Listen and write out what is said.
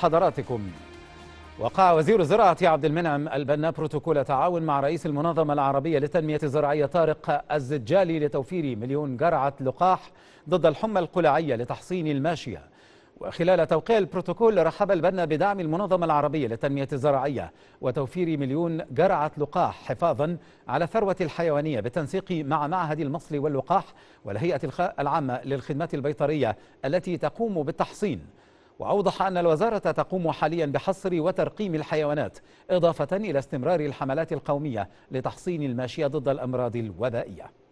حضراتكم وقع وزير الزراعة عبد المنعم البنا بروتوكول تعاون مع رئيس المنظمة العربية للتنمية الزراعية طارق الزجالي لتوفير مليون جرعة لقاح ضد الحمى القلاعية لتحصين الماشية وخلال توقيع البروتوكول رحب البنا بدعم المنظمة العربية للتنمية الزراعية وتوفير مليون جرعة لقاح حفاظا على الثروة الحيوانية بالتنسيق مع معهد المصل واللقاح والهيئة العامة للخدمات البيطرية التي تقوم بالتحصين وأوضح أن الوزارة تقوم حاليا بحصر وترقيم الحيوانات إضافة إلى استمرار الحملات القومية لتحصين الماشية ضد الأمراض الوبائية